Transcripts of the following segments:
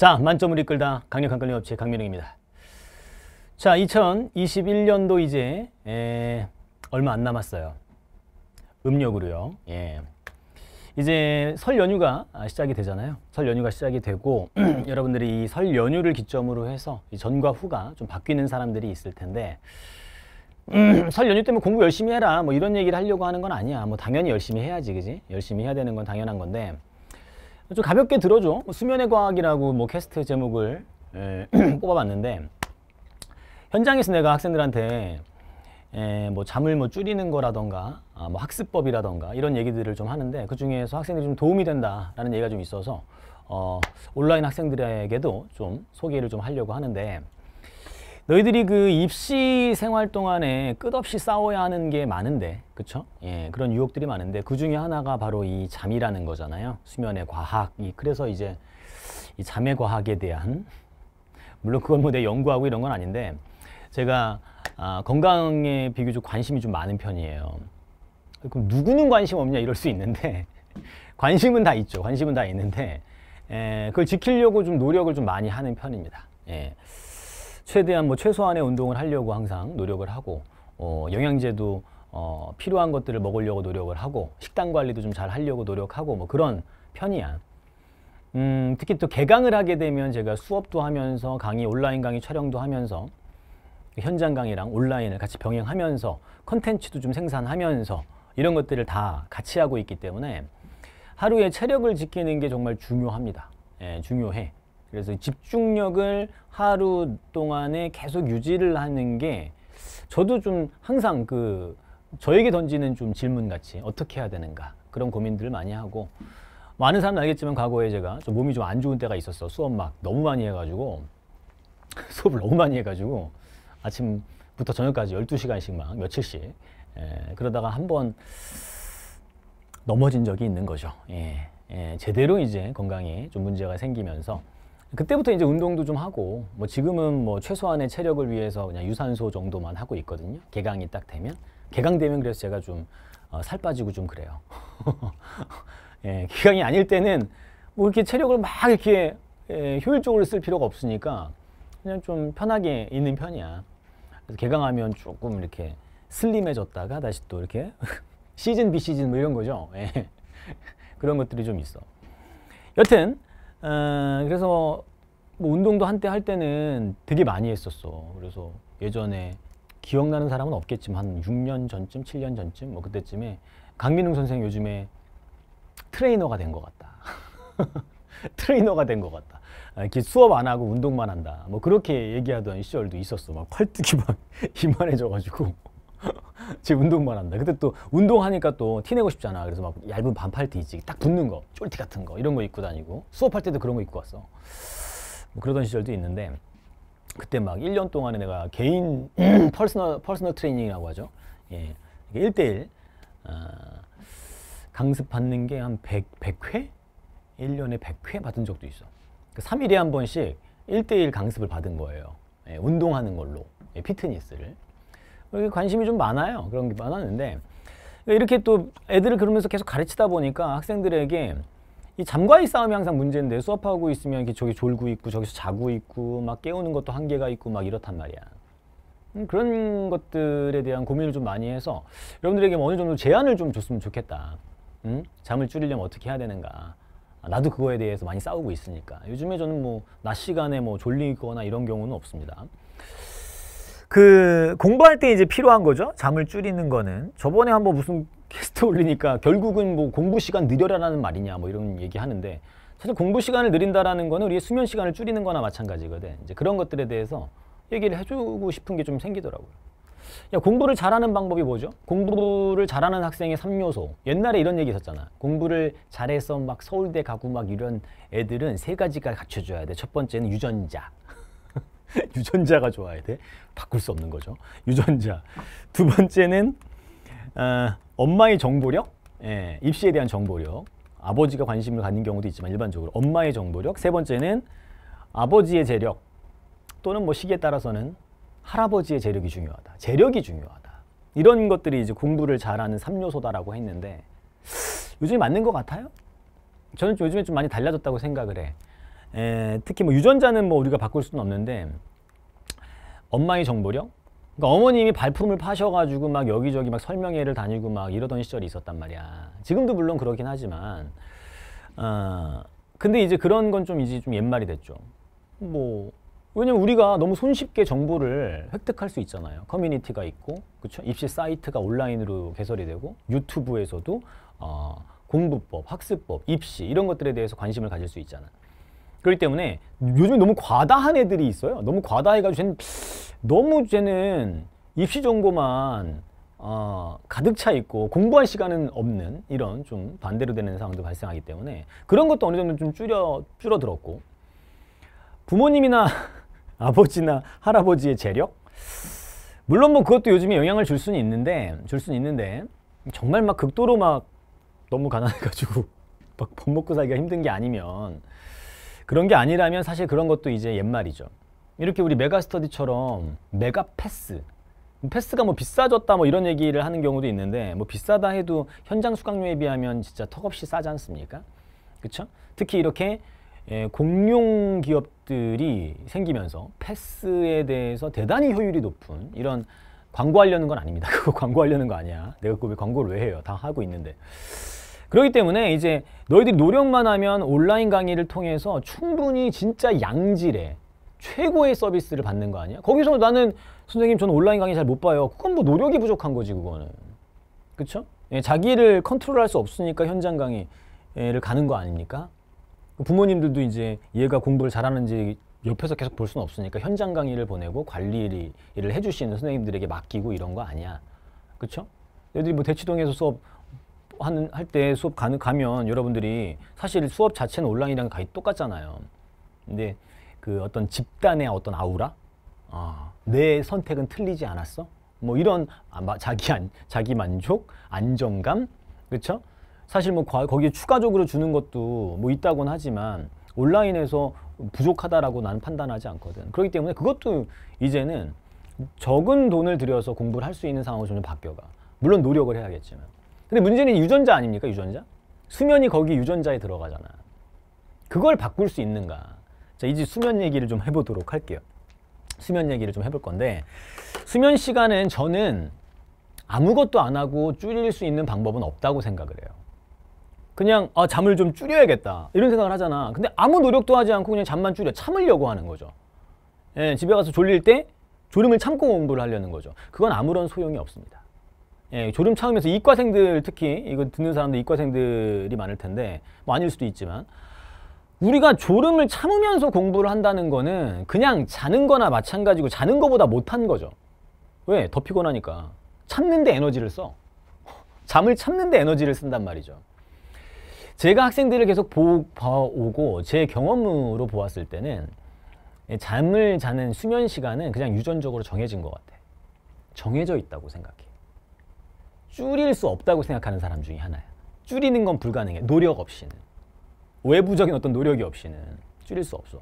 자, 만점을 이끌다 강력한 끌림 업체 강민웅입니다. 자, 2021년도 이제 에, 얼마 안 남았어요. 음력으로요. 예. 이제 설 연휴가 시작이 되잖아요. 설 연휴가 시작이 되고 여러분들이 이 설 연휴를 기점으로 해서 이 전과 후가 좀 바뀌는 사람들이 있을 텐데 음, 설 연휴 때문에 공부 열심히 해라 뭐 이런 얘기를 하려고 하는 건 아니야. 뭐 당연히 열심히 해야지, 그지? 열심히 해야 되는 건 당연한 건데 좀 가볍게 들어줘. 뭐 수면의 과학이라고 뭐 캐스트 제목을 예, 뽑아봤는데 현장에서 내가 학생들한테 에, 예, 뭐 잠을 뭐 줄이는 거라던가 아, 뭐 학습법이라던가 이런 얘기들을 좀 하는데 그 중에서 학생들이 좀 도움이 된다라는 얘기가 좀 있어서 어, 온라인 학생들에게도 좀 소개를 좀 하려고 하는데 너희들이 그 입시 생활 동안에 끝없이 싸워야 하는 게 많은데 그쵸? 예, 그런 유혹들이 많은데 그 중에 하나가 바로 이 잠이라는 거잖아요 수면의 과학 이 그래서 이제 이 잠의 과학에 대한 물론 그건 뭐내 연구하고 이런 건 아닌데 제가 아, 건강에 비교적 관심이 좀 많은 편이에요 그럼 누구는 관심 없냐 이럴 수 있는데 관심은 다 있죠 관심은 다 있는데 예, 그걸 지키려고 좀 노력을 좀 많이 하는 편입니다 예. 최대한 뭐 최소한의 운동을 하려고 항상 노력을 하고 어, 영양제도 어, 필요한 것들을 먹으려고 노력을 하고 식단 관리도 좀 잘 하려고 노력하고 뭐 그런 편이야. 음, 특히 또 개강을 하게 되면 제가 수업도 하면서 강의 온라인 강의 촬영도 하면서 현장 강의랑 온라인을 같이 병행하면서 컨텐츠도 좀 생산하면서 이런 것들을 다 같이 하고 있기 때문에 하루에 체력을 지키는 게 정말 중요합니다. 예, 중요해. 그래서 집중력을 하루 동안에 계속 유지를 하는 게 저도 좀 항상 그 저에게 던지는 좀 질문 같이 어떻게 해야 되는가 그런 고민들을 많이 하고 많은 사람 알겠지만 과거에 제가 좀 몸이 좀 안 좋은 때가 있었어 수업 막 너무 많이 해가지고 수업을 너무 많이 해가지고 아침부터 저녁까지 12시간씩 막 며칠씩 에, 예, 그러다가 한 번 넘어진 적이 있는 거죠. 예, 예, 제대로 이제 건강에 좀 문제가 생기면서 그때부터 이제 운동도 좀 하고 뭐 지금은 뭐 최소한의 체력을 위해서 그냥 유산소 정도만 하고 있거든요. 개강이 딱 되면 개강 되면 그래서 제가 좀살 어 빠지고 좀 그래요. 예, 개강이 아닐 때는 뭐 이렇게 체력을 막 이렇게 예, 효율적으로 쓸 필요가 없으니까 그냥 좀 편하게 있는 편이야. 그래서 개강하면 조금 이렇게 슬림해졌다가 다시 또 이렇게 시즌 비시즌 뭐 이런 거죠. 예. 그런 것들이 좀 있어. 여튼 어, 그래서 뭐 운동도 한때 할 때는 되게 많이 했었어. 그래서 예전에 기억나는 사람은 없겠지만 한 6년 전쯤, 7년 전쯤 뭐 그때쯤에 강민웅 선생 요즘에 트레이너가 된 것 같다. 트레이너가 된 것 같다. 이렇게 수업 안 하고 운동만 한다. 뭐 그렇게 얘기하던 시절도 있었어. 막 팔뚝이 막 이만해져가지고. 지금 운동만 한다. 근데 또 운동하니까 또 티내고 싶잖아. 그래서 막 얇은 반팔 티 있지. 딱 붙는 거. 쫄티 같은 거. 이런 거 입고 다니고. 수업할 때도 그런 거 입고 왔어. 뭐 그러던 시절도 있는데 그때 막 1년 동안에 내가 개인 퍼스널, 퍼스널 트레이닝이라고 하죠. 예. 1대1 어, 아, 강습 받는 게한 100, 100회? 1년에 100회 받은 적도 있어. 그 3일에 한 번씩 1대1 강습을 받은 거예요. 예, 운동하는 걸로. 예, 피트니스를. 여기 관심이 좀 많아요. 그런 게 많았는데 이렇게 또 애들을 그러면서 계속 가르치다 보니까 학생들에게 이 잠과의 싸움이 항상 문제인데 수업하고 있으면 이렇게 저기 졸고 있고 저기서 자고 있고 막 깨우는 것도 한계가 있고 막 이렇단 말이야. 음, 그런 것들에 대한 고민을 좀 많이 해서 여러분들에게 뭐 어느 정도 제안을 좀 줬으면 좋겠다. 음? 잠을 줄이려면 어떻게 해야 되는가. 아, 나도 그거에 대해서 많이 싸우고 있으니까. 요즘에 저는 뭐 낮 시간에 뭐 졸리거나 이런 경우는 없습니다. 그 공부할 때 이제 필요한 거죠. 잠을 줄이는 거는 저번에 한번 무슨 캐스트 올리니까 결국은 뭐 공부 시간 늘려라라는 말이냐 뭐 이런 얘기 하는데 사실 공부 시간을 늘린다라는 거는 우리의 수면 시간을 줄이는 거나 마찬가지거든. 이제 그런 것들에 대해서 얘기를 해주고 싶은 게 좀 생기더라고요. 야, 공부를 잘하는 방법이 뭐죠? 공부를 잘하는 학생의 3요소. 옛날에 이런 얘기 있었잖아. 공부를 잘해서 막 서울대 가고 막 이런 애들은 세 가지가 갖춰줘야 돼. 첫 번째는 유전자. 유전자가 좋아야 돼. 바꿀 수 없는 거죠. 유전자. 두 번째는 어, 엄마의 정보력, 예, 입시에 대한 정보력. 아버지가 관심을 갖는 경우도 있지만 일반적으로 엄마의 정보력. 세 번째는 아버지의 재력 또는 뭐 시기에 따라서는 할아버지의 재력이 중요하다. 재력이 중요하다. 이런 것들이 이제 공부를 잘하는 3요소다라고 했는데 요즘에 맞는 것 같아요? 저는 요즘에 좀 많이 달라졌다고 생각을 해. 에, 예, 특히 뭐 유전자는 뭐 우리가 바꿀 수는 없는데 엄마의 정보력? 그러니까 어머님이 발품을 파셔가지고 막 여기저기 막 설명회를 다니고 막 이러던 시절이 있었단 말이야. 지금도 물론 그렇긴 하지만, 어, 근데 이제 그런 건 좀 이제 좀 옛말이 됐죠. 뭐, 왜냐면 우리가 너무 손쉽게 정보를 획득할 수 있잖아요. 커뮤니티가 있고, 그쵸? 입시 사이트가 온라인으로 개설이 되고, 유튜브에서도, 어, 공부법, 학습법, 입시, 이런 것들에 대해서 관심을 가질 수 있잖아. 요 그렇기 때문에 요즘 너무 과다한 애들이 있어요. 너무 과다해가지고 쟤는 너무 쟤는 입시 정보만 어, 가득 차 있고 공부할 시간은 없는 이런 좀 반대로 되는 상황도 발생하기 때문에 그런 것도 어느 정도 좀 줄여 줄어들었고 부모님이나 아버지나 할아버지의 재력 물론 뭐 그것도 요즘에 영향을 줄 수는 있는데 줄 수는 있는데 정말 막 극도로 막 너무 가난해가지고 막 밥 먹고 살기가 힘든 게 아니면 그런 게 아니라면 사실 그런 것도 이제 옛말이죠. 이렇게 우리 메가스터디처럼 메가패스 패스가 뭐 비싸졌다 뭐 이런 얘기를 하는 경우도 있는데 뭐 비싸다 해도 현장 수강료에 비하면 진짜 턱없이 싸지 않습니까? 그렇죠? 특히 이렇게 예, 공룡 기업들이 생기면서 패스에 대해서 대단히 효율이 높은 이런 광고하려는 건 아닙니다. 그거 광고하려는 거 아니야. 내가 그왜 광고를 왜 해요? 다 하고 있는데. 그렇기 때문에 이제 너희들이 노력만 하면 온라인 강의를 통해서 충분히 진짜 양질의 최고의 서비스를 받는 거 아니야? 거기서 나는 선생님 저는 온라인 강의 잘 못 봐요. 그건 뭐 노력이 부족한 거지 그거는. 그쵸? 예, 자기를 컨트롤할 수 없으니까 현장 강의를 가는 거 아닙니까? 부모님들도 이제 얘가 공부를 잘하는지 옆에서 계속 볼 수는 없으니까 현장 강의를 보내고 관리를 해주시는 선생님들에게 맡기고 이런 거 아니야. 그쵸? 너희들이 뭐 대치동에서 수업 수업할 때 수업 가는, 가면 여러분들이 사실 수업 자체는 온라인이랑 거의 똑같잖아요. 근데 그 어떤 집단의 어떤 아우라? 아, 내 선택은 틀리지 않았어? 뭐 이런 아, 자기 안, 자기 만족, 안정감, 그렇죠? 사실 뭐 거기에 추가적으로 주는 것도 뭐 있다곤 하지만 온라인에서 부족하다라고 나는 판단하지 않거든. 그렇기 때문에 그것도 이제는 적은 돈을 들여서 공부를 할 수 있는 상황으로 점 바뀌어가. 물론 노력을 해야겠지만. 근데 문제는 유전자 아닙니까? 유전자? 수면이 거기 유전자에 들어가잖아. 그걸 바꿀 수 있는가? 자, 이제 수면 얘기를 좀 해보도록 할게요. 수면 얘기를 좀 해볼 건데 수면 시간은 저는 아무것도 안 하고 줄일 수 있는 방법은 없다고 생각을 해요. 그냥 아, 잠을 좀 줄여야겠다 이런 생각을 하잖아. 근데 아무 노력도 하지 않고 그냥 잠만 줄여 참으려고 하는 거죠. 예, 집에 가서 졸릴 때 졸음을 참고 공부를 하려는 거죠. 그건 아무런 소용이 없습니다. 예, 졸음 차음에서 이과생들 특히 이거 듣는 사람들 이과생들이 많을 텐데 뭐 아닐 수도 있지만 우리가 졸음을 참으면서 공부를 한다는 거는 그냥 자는 거나 마찬가지고 자는 거보다 못한 거죠. 왜? 더 피곤하니까. 참는데 에너지를 써. 잠을 참는데 에너지를 쓴단 말이죠. 제가 학생들을 계속 보, 봐오고 제 경험으로 보았을 때는 예, 잠을 자는 수면 시간은 그냥 유전적으로 정해진 것 같아. 정해져 있다고 생각해. 줄일 수 없다고 생각하는 사람 중에 하나야. 줄이는 건 불가능해. 노력 없이는. 외부적인 어떤 노력이 없이는 줄일 수 없어.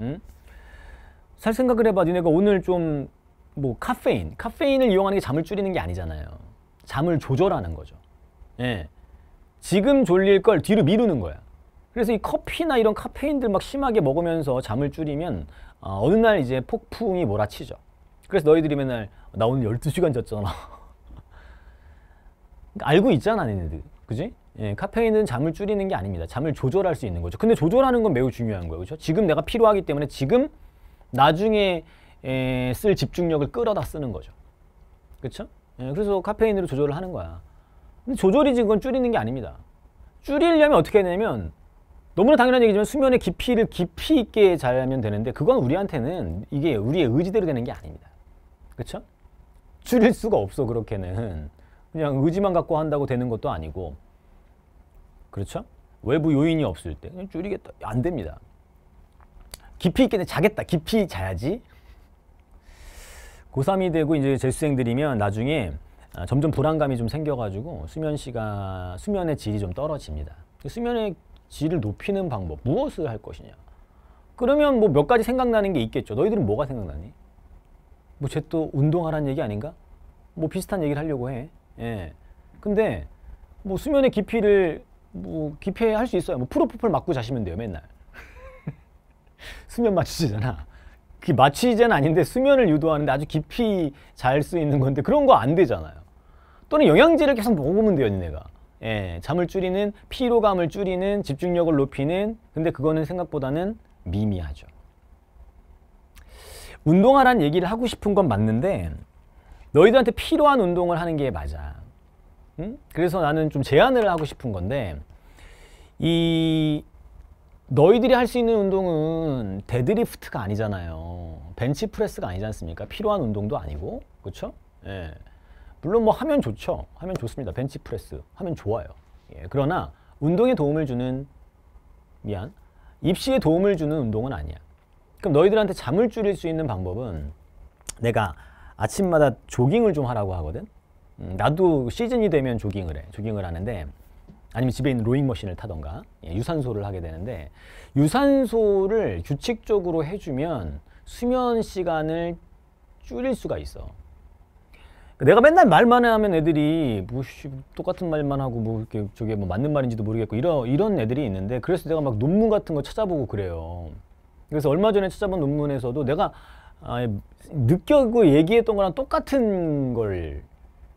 응? 살 생각을 해봐. 니네가 오늘 좀 뭐 카페인, 카페인을 이용하는 게 잠을 줄이는 게 아니잖아요. 잠을 조절하는 거죠. 예. 지금 졸릴 걸 뒤로 미루는 거야. 그래서 이 커피나 이런 카페인들 막 심하게 먹으면서 잠을 줄이면 어, 어느 날 이제 폭풍이 몰아치죠. 그래서 너희들이 맨날 나 오늘 12시간 잤잖아. 그러니까 알고 있잖아, 얘네들. 그지? 예, 카페인은 잠을 줄이는 게 아닙니다. 잠을 조절할 수 있는 거죠. 근데 조절하는 건 매우 중요한 거예요. 그렇죠? 지금 내가 필요하기 때문에 지금 나중에 에, 쓸 집중력을 끌어다 쓰는 거죠. 그렇죠? 예, 그래서 카페인으로 조절을 하는 거야. 근데 조절이 지금 줄이는 게 아닙니다. 줄이려면 어떻게 하냐면 너무나 당연한 얘기지만 수면의 깊이를 깊이 있게 잘면 되는데 그건 우리한테는 이게 우리의 의지대로 되는 게 아닙니다. 그렇죠? 줄일 수가 없어 그렇게는. 그냥 의지만 갖고 한다고 되는 것도 아니고 그렇죠? 외부 요인이 없을 때 그냥 줄이겠다 안 됩니다. 깊이 있게 자겠다 깊이 자야지. 고3이 되고 이제 재수생들이면 나중에 아, 점점 불안감이 좀 생겨가지고 수면 시간 수면의 질이 좀 떨어집니다. 수면의 질을 높이는 방법 무엇을 할 것이냐? 그러면 뭐 몇 가지 생각나는 게 있겠죠. 너희들은 뭐가 생각나니? 뭐 쟤 또 운동하라는 얘기 아닌가? 뭐 비슷한 얘기를 하려고 해. 예. 근데 뭐 수면의 깊이를 뭐 깊이 할 수 있어요. 뭐 프로포폴 맞고 자시면 돼요, 맨날. 수면 맞추시잖아그맞추시는 아닌데 수면을 유도하는데 아주 깊이 잘 수 있는 건데 그런 거 안 되잖아요. 또는 영양제를 계속 먹으면 돼요, 니네가. 예, 잠을 줄이는, 피로감을 줄이는, 집중력을 높이는 근데 그거는 생각보다는 미미하죠. 운동하란 얘기를 하고 싶은 건 맞는데 너희들한테 필요한 운동을 하는 게 맞아. 응? 그래서 나는 좀 제안을 하고 싶은 건데 이 너희들이 할 수 있는 운동은 데드리프트가 아니잖아요. 벤치프레스가 아니지 않습니까? 필요한 운동도 아니고 그렇죠? 예. 물론 뭐 하면 좋죠. 하면 좋습니다. 벤치프레스 하면 좋아요. 예. 그러나 운동에 도움을 주는 미안 입시에 도움을 주는 운동은 아니야. 그럼 너희들한테 잠을 줄일 수 있는 방법은 내가 아침마다 조깅을 좀 하라고 하거든. 음, 나도 시즌이 되면 조깅을 해. 조깅을 하는데 아니면 집에 있는 로잉 머신을 타던가 예, 유산소를 하게 되는데 유산소를 규칙적으로 해주면 수면 시간을 줄일 수가 있어. 그러니까 내가 맨날 말만 하면 애들이 뭐 똑같은 말만 하고 뭐 이렇게 저게 뭐 맞는 말인지도 모르겠고 이런 이런 애들이 있는데 그래서 내가 막 논문 같은 거 찾아보고 그래요. 그래서 얼마 전에 찾아본 논문에서도 내가 아, 느껴고 얘기했던 거랑 똑같은 걸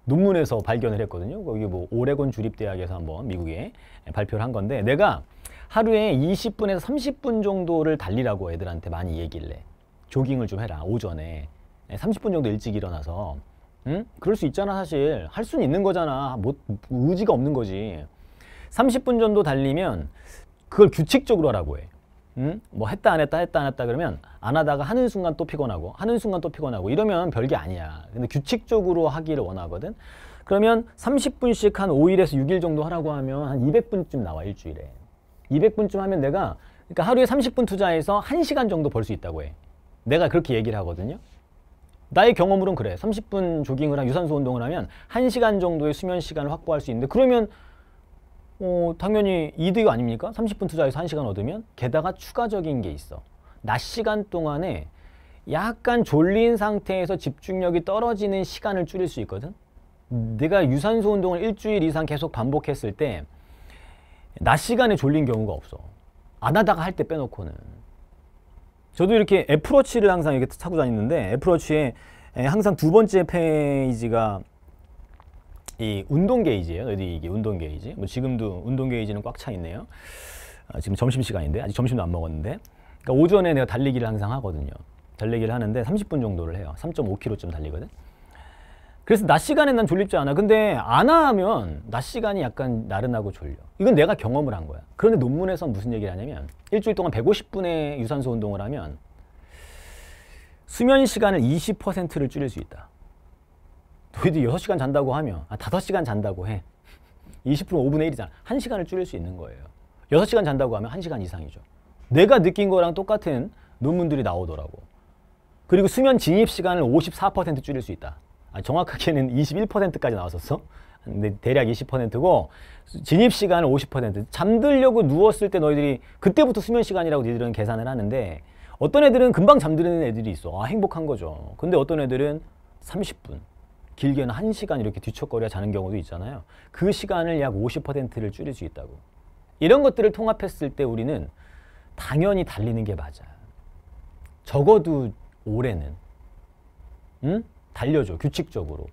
논문에서 발견을 했거든요. 거기 뭐 오레곤 주립대학에서 한번 미국에 발표를 한 건데 내가 하루에 20분에서 30분 정도를 달리라고 애들한테 많이 얘기를 조깅을 좀 해라. 오전에 30분 정도 일찍 일어나서 응? 그럴 수 있잖아 사실. 할 수는 있는 거잖아. 못 의지가 없는 거지. 30분 정도 달리면 그걸 규칙적으로 하라고 해. 음? 뭐 했다 안 했다 했다 안 했다 그러면 안 하다가 하는 순간 또 피곤하고 하는 순간 또 피곤하고 이러면 별게 아니야. 근데 규칙적으로 하기를 원하거든. 그러면 30분씩 한 5일에서 6일 정도 하라고 하면 한 200분쯤 나와 일주일에. 200분쯤 하면 내가 그러니까 하루에 30분 투자해서 1시간 정도 벌 수 있다고 해. 내가 그렇게 얘기를 하거든요. 나의 경험으론 그래. 30분 조깅을 한 유산소 운동을 하면 1시간 정도의 수면 시간을 확보할 수 있는데 그러면 어, 당연히 이득 아닙니까? 30분 투자해서 1시간 얻으면 게다가 추가적인 게 있어. 낮 시간 동안에 약간 졸린 상태에서 집중력이 떨어지는 시간을 줄일 수 있거든. 내가 유산소 운동을 일주일 이상 계속 반복했을 때 낮 시간에 졸린 경우가 없어. 안 하다가 할 때 빼놓고는. 저도 이렇게 애플워치를 항상 이렇게 차고 다니는데 애플워치에 항상 두 번째 페이지가 이 운동 게이지예요. 여기 이게 운동 게이지. 뭐 지금도 운동 게이지는 꽉 차 있네요. 아, 지금 점심 시간인데 아직 점심도 안 먹었는데. 그러니까 오전에 내가 달리기를 항상 하거든요. 달리기를 하는데 30분 정도를 해요. 3.5km쯤 달리거든. 그래서 낮 시간에 난 졸립지 않아. 근데 안 하면 낮 시간이 약간 나른하고 졸려. 이건 내가 경험을 한 거야. 그런데 논문에서 무슨 얘기를 하냐면 일주일 동안 150분의 유산소 운동을 하면 수면 시간을 20%를 줄일 수 있다. 너희들 6시간 잔다고 하면 아, 5시간 잔다고 해. 20% 5분의 1이잖아. 1시간을 줄일 수 있는 거예요. 6시간 잔다고 하면 1시간 이상이죠. 내가 느낀 거랑 똑같은 논문들이 나오더라고. 그리고 수면 진입 시간을 54% 줄일 수 있다. 아, 정확하게는 21%까지 나왔었어. 근데 대략 20%고 진입 시간을 50%. 잠들려고 누웠을 때 너희들이 그때부터 수면 시간이라고 너희들은 계산을 하는데 어떤 애들은 금방 잠드는 애들이 있어. 아, 행복한 거죠. 근데 어떤 애들은 30분, 길게는 한시간 이렇게 뒤척거려 자는 경우도 있잖아요. 그 시간을 약 50%를 줄일 수 있다고. 이런 것들을 통합했을 때 우리는 당연히 달리는 게 맞아. 적어도 올해는 응? 달려줘 규칙적으로.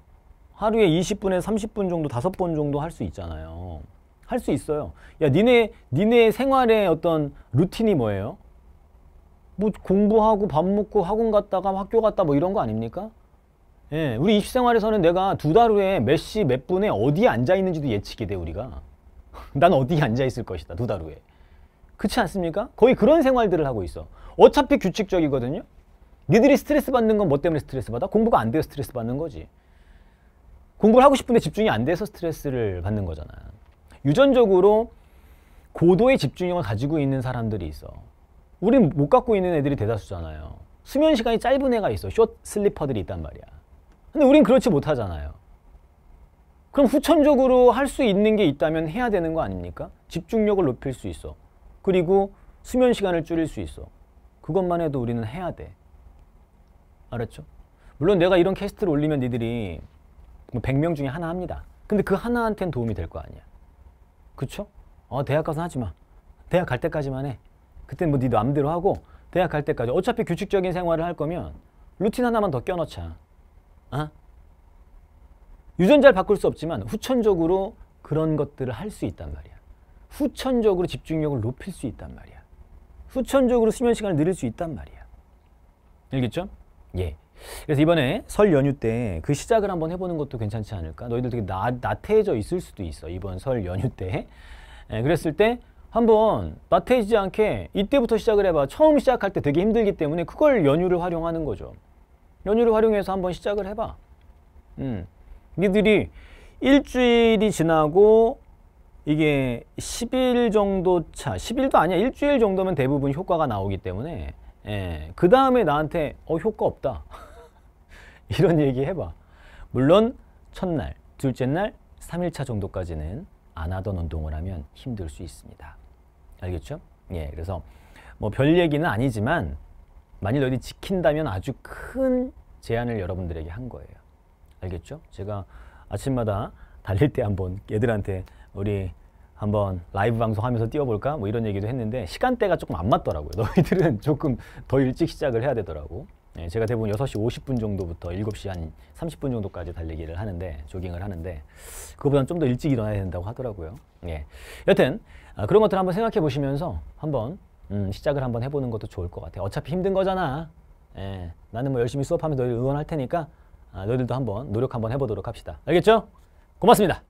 하루에 20분에 30분 정도 5번 정도 할 수 있잖아요. 할 수 있어요. 야, 니네 니네 생활의 어떤 루틴이 뭐예요? 뭐 공부하고 밥 먹고 학원 갔다가 학교 갔다 뭐 이런 거 아닙니까? 예, 우리 입시생활에서는 내가 두 달 후에 몇 시 몇 분에 어디에 앉아 있는지도 예측이 돼 우리가. 난 어디에 앉아 있을 것이다 두 달 후에. 그렇지 않습니까? 거의 그런 생활들을 하고 있어. 어차피 규칙적이거든요. 니들이 스트레스 받는 건 뭐 때문에 스트레스 받아? 공부가 안 돼서 스트레스 받는 거지. 공부를 하고 싶은데 집중이 안 돼서 스트레스를 받는 거잖아. 유전적으로 고도의 집중력을 가지고 있는 사람들이 있어. 우린 못 갖고 있는 애들이 대다수잖아요. 수면 시간이 짧은 애가 있어. 숏 슬리퍼들이 있단 말이야. 근데 우린 그렇지 못하잖아요. 그럼 후천적으로 할 수 있는 게 있다면 해야 되는 거 아닙니까? 집중력을 높일 수 있어. 그리고 수면 시간을 줄일 수 있어. 그것만 해도 우리는 해야 돼. 알았죠? 물론 내가 이런 캐스트를 올리면 니들이 뭐 100명 중에 하나 합니다. 근데 그하나한테는 도움이 될 거 아니야. 그쵸? 어, 대학 가서 하지 마. 대학 갈 때까지만 해. 그땐 뭐니도 마음대로 하고 대학 갈 때까지. 어차피 규칙적인 생활을 할 거면 루틴 하나만 더 껴넣자. 어? 유전자를 바꿀 수 없지만 후천적으로 그런 것들을 할 수 있단 말이야. 후천적으로 집중력을 높일 수 있단 말이야. 후천적으로 수면 시간을 늘릴 수 있단 말이야. 알겠죠? 예. 그래서 이번에 설 연휴 때 그 시작을 한번 해보는 것도 괜찮지 않을까? 너희들 되게 나, 나태해져 있을 수도 있어. 이번 설 연휴 때. 예, 그랬을 때 한번 나태해지지 않게 이때부터 시작을 해봐. 처음 시작할 때 되게 힘들기 때문에 그걸 연휴를 활용하는 거죠. 연휴를 활용해서 한번 시작을 해봐. 음. 니들이 일주일이 지나고 이게 10일 정도 차, 10일도 아니야. 일주일 정도면 대부분 효과가 나오기 때문에 예, 그 다음에 나한테 어 효과 없다. 이런 얘기 해봐. 물론 첫날, 둘째 날, 3일차 정도까지는 안 하던 운동을 하면 힘들 수 있습니다. 알겠죠? 예, 그래서 뭐 별 얘기는 아니지만 만일 너희들이 지킨다면 아주 큰 제안을 여러분들에게 한 거예요. 알겠죠? 제가 아침마다 달릴 때 한번 얘들한테 우리 한번 라이브 방송하면서 뛰어볼까? 뭐 이런 얘기도 했는데 시간대가 조금 안 맞더라고요. 너희들은 조금 더 일찍 시작을 해야 되더라고. 예, 제가 대부분 6시 50분 정도부터 7시 한 30분 정도까지 달리기를 하는데 조깅을 하는데 그거보다는 좀 더 일찍 일어나야 된다고 하더라고요. 예. 여튼 아, 그런 것들 한번 생각해 보시면서 한번 음, 시작을 한번 해보는 것도 좋을 것 같아요. 어차피 힘든 거잖아. 예, 나는 뭐 열심히 수업하면 너희들 응원할 테니까 아, 너희들도 한번 노력 한번 해보도록 합시다. 알겠죠? 고맙습니다.